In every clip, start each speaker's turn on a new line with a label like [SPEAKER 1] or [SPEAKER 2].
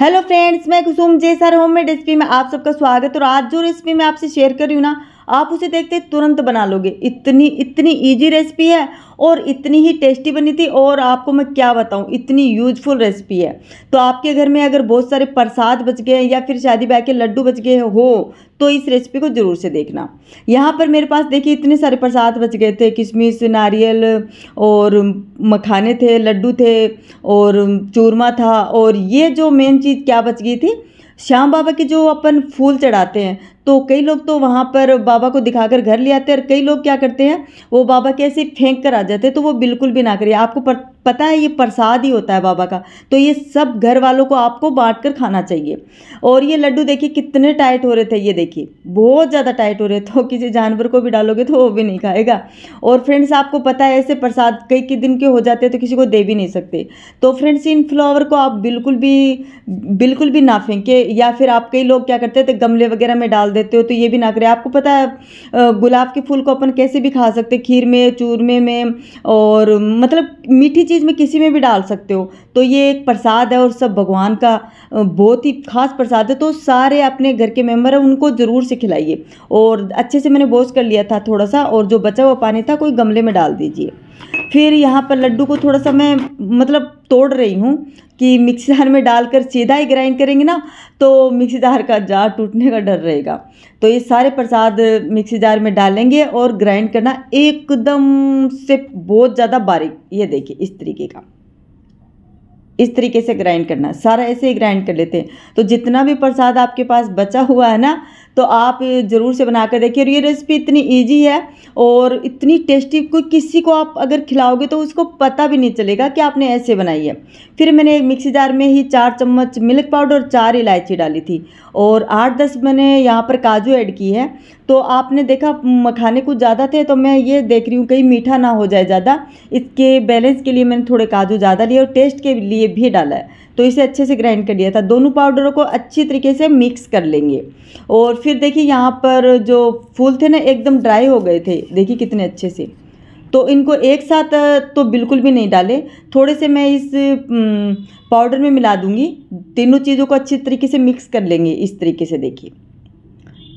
[SPEAKER 1] hello friends मैं कुसुम जे सर होम मेड रेसिपी में आप सबका स्वागत और आज जो रेसिपी मैं आपसे शेयर कर रही हूँ ना आप उसे देखते तुरंत बना लोगे इतनी इतनी ईजी रेसिपी है और इतनी ही टेस्टी बनी थी और आपको मैं क्या बताऊँ इतनी यूजफुल रेसिपी है तो आपके घर में अगर बहुत सारे प्रसाद बच गए या फिर शादी ब्याह के लड्डू बच गए हो तो इस रेसिपी को ज़रूर से देखना यहाँ पर मेरे पास देखिए इतने सारे प्रसाद बच गए थे किशमिश नारियल और मखाने थे लड्डू थे और चूरमा था और ये जो मेन चीज़ क्या बच गई थी श्याम बाबा के जो अपन फूल चढ़ाते हैं तो कई लोग तो वहाँ पर बाबा को दिखाकर घर ले आते हैं और कई लोग क्या करते हैं वो बाबा के ऐसे फेंक कर आ जाते हैं तो वो बिल्कुल भी ना करिए आपको पर, पता है ये प्रसाद ही होता है बाबा का तो ये सब घर वालों को आपको बांट कर खाना चाहिए और ये लड्डू देखिए कितने टाइट हो रहे थे ये देखिए बहुत ज़्यादा टाइट हो रहे थे तो किसी जानवर को भी डालोगे तो वो भी नहीं खाएगा और फ्रेंड्स आपको पता है ऐसे प्रसाद कई कई दिन के हो जाते हैं तो किसी को दे भी नहीं सकते तो फ्रेंड्स इन फ्लावर को आप बिल्कुल भी बिल्कुल भी ना फेंकें या फिर आप कई लोग क्या करते थे गमले वगैरह में डाल डाल देते हो तो ये भी ना करें आपको पता है गुलाब के फूल को अपन कैसे भी खा सकते खीर में चूरमे में और मतलब मीठी चीज़ में किसी में भी डाल सकते हो तो ये एक प्रसाद है और सब भगवान का बहुत ही खास प्रसाद है तो सारे अपने घर के मेम्बर हैं उनको ज़रूर से खिलाइए और अच्छे से मैंने वॉश कर लिया था थोड़ा सा और जो बचा हुआ पानी था कोई गमले में डाल दीजिए फिर यहाँ पर लड्डू को थोड़ा सा मैं मतलब तोड़ रही हूँ कि मिक्सी जार में डालकर सीधा ही ग्राइंड करेंगे ना तो मिक्सी जार का जार टूटने का डर रहेगा तो ये सारे प्रसाद मिक्सी जार में डालेंगे और ग्राइंड करना एकदम से बहुत ज़्यादा बारीक ये देखिए इस तरीके का इस तरीके से ग्राइंड करना सारा ऐसे ही ग्राइंड कर लेते हैं तो जितना भी प्रसाद आपके पास बचा हुआ है ना तो आप ज़रूर से बना कर देखिए और ये रेसिपी इतनी ईजी है और इतनी टेस्टी कोई किसी को आप अगर खिलाओगे तो उसको पता भी नहीं चलेगा कि आपने ऐसे बनाई है फिर मैंने मिक्सी जार में ही चार चम्मच मिल्क पाउडर और चार इलायची डाली थी और आठ दस मैंने यहाँ पर काजू ऐड की है तो आपने देखा मखाने कुछ ज़्यादा थे तो मैं ये देख रही हूँ कहीं मीठा ना हो जाए ज़्यादा इसके बैलेंस के लिए मैंने थोड़े काजू ज़्यादा लिए और टेस्ट के लिए ये भी डाला है तो इसे अच्छे से ग्राइंड कर लिया था दोनों पाउडरों को अच्छी तरीके से मिक्स कर लेंगे और फिर देखिए यहाँ पर जो फूल थे ना एकदम ड्राई हो गए थे देखिए कितने अच्छे से तो इनको एक साथ तो बिल्कुल भी नहीं डाले थोड़े से मैं इस पाउडर में मिला दूंगी तीनों चीज़ों को अच्छी तरीके से मिक्स कर लेंगे इस तरीके से देखिए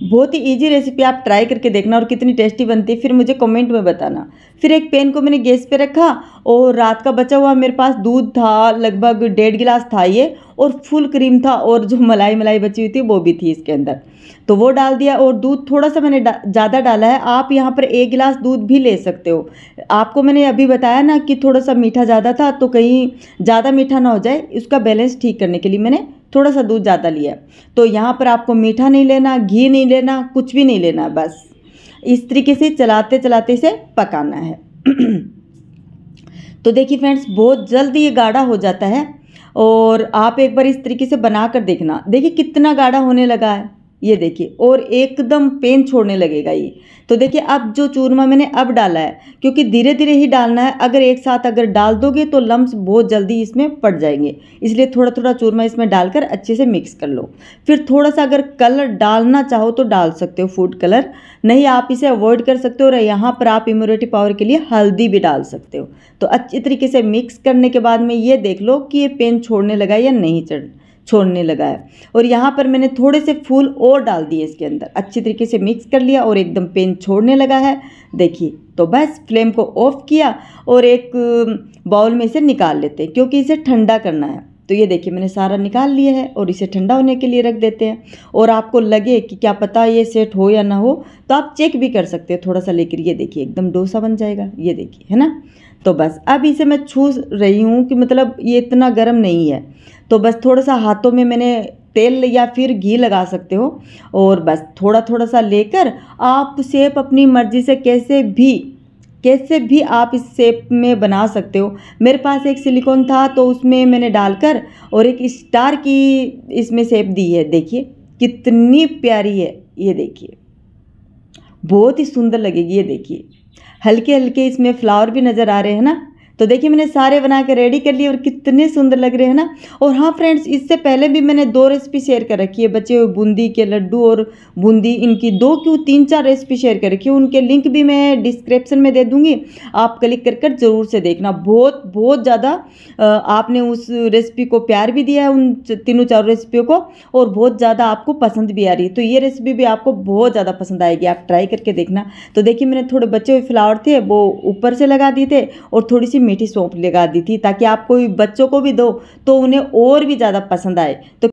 [SPEAKER 1] बहुत ही इजी रेसिपी आप ट्राई करके देखना और कितनी टेस्टी बनती है फिर मुझे कमेंट में बताना फिर एक पेन को मैंने गैस पे रखा और रात का बचा हुआ मेरे पास दूध था लगभग डेढ़ गिलास था ये और फुल क्रीम था और जो मलाई मलाई बची हुई थी वो भी थी इसके अंदर तो वो डाल दिया और दूध थोड़ा सा मैंने डा, ज़्यादा डाला है आप यहाँ पर एक गिलास दूध भी ले सकते हो आपको मैंने अभी बताया ना कि थोड़ा सा मीठा ज़्यादा था तो कहीं ज़्यादा मीठा ना हो जाए उसका बैलेंस ठीक करने के लिए मैंने थोड़ा सा दूध ज़्यादा लिया तो यहाँ पर आपको मीठा नहीं लेना घी नहीं लेना कुछ भी नहीं लेना बस इस तरीके से चलाते चलाते इसे पकाना है तो देखिए फ्रेंड्स बहुत जल्द ये गाढ़ा हो जाता है और आप एक बार इस तरीके से बना कर देखना देखिए कितना गाढ़ा होने लगा है ये देखिए और एकदम पेन छोड़ने लगेगा ये तो देखिए अब जो चूरमा मैंने अब डाला है क्योंकि धीरे धीरे ही डालना है अगर एक साथ अगर डाल दोगे तो लम्ब बहुत जल्दी इसमें पड़ जाएंगे इसलिए थोड़ा थोड़ा चूरमा इसमें डालकर अच्छे से मिक्स कर लो फिर थोड़ा सा अगर कलर डालना चाहो तो डाल सकते हो फूड कलर नहीं आप इसे अवॉइड कर सकते हो और यहाँ पर आप इम्यूनिटी पावर के लिए हल्दी भी डाल सकते हो तो अच्छी तरीके से मिक्स करने के बाद में ये देख लो कि ये पेन छोड़ने लगा या नहीं चढ़ छोड़ने लगा है और यहाँ पर मैंने थोड़े से फूल और डाल दिए इसके अंदर अच्छी तरीके से मिक्स कर लिया और एकदम पेन छोड़ने लगा है देखिए तो बस फ्लेम को ऑफ़ किया और एक बाउल में इसे निकाल लेते हैं क्योंकि इसे ठंडा करना है तो ये देखिए मैंने सारा निकाल लिया है और इसे ठंडा होने के लिए रख देते हैं और आपको लगे कि क्या पता ये सेट हो या ना हो तो आप चेक भी कर सकते हो थोड़ा सा लेकर ये देखिए एकदम डोसा बन जाएगा ये देखिए है ना तो बस अब इसे मैं छू रही हूँ कि मतलब ये इतना गर्म नहीं है तो बस थोड़ा सा हाथों में मैंने तेल या फिर घी लगा सकते हो और बस थोड़ा थोड़ा सा लेकर आप सेप अपनी मर्ज़ी से कैसे भी कैसे भी आप इस शेप में बना सकते हो मेरे पास एक सिलिकॉन था तो उसमें मैंने डालकर और एक स्टार की इसमें शेप दी है देखिए कितनी प्यारी है ये देखिए बहुत ही सुंदर लगेगी ये देखिए हल्के हल्के इसमें फ्लावर भी नज़र आ रहे हैं ना तो देखिए मैंने सारे बना के रेडी कर लिए और कितने सुंदर लग रहे हैं ना और हाँ फ्रेंड्स इससे पहले भी मैंने दो रेसिपी शेयर कर रखी है बचे हुए बूंदी के लड्डू और बूंदी इनकी दो क्यों तीन चार रेसिपी शेयर कर रखी है उनके लिंक भी मैं डिस्क्रिप्शन में दे दूँगी आप क्लिक कर कर ज़रूर से देखना बहुत बहुत ज़्यादा आपने उस रेसिपी को प्यार भी दिया है उन तीनों चारों रेसिपियों को और बहुत ज़्यादा आपको पसंद भी आ रही है तो ये रेसिपी भी आपको बहुत ज़्यादा पसंद आएगी आप ट्राई करके देखना तो देखिए मैंने थोड़े बचे हुए फ्लावर थे वो ऊपर से लगा दिए थे और थोड़ी सी मीठी सौंप लगा दी थी ताकि आप कोई बच्चों को भी दो तो उन्हें और भी ज़्यादा पसंद आए तो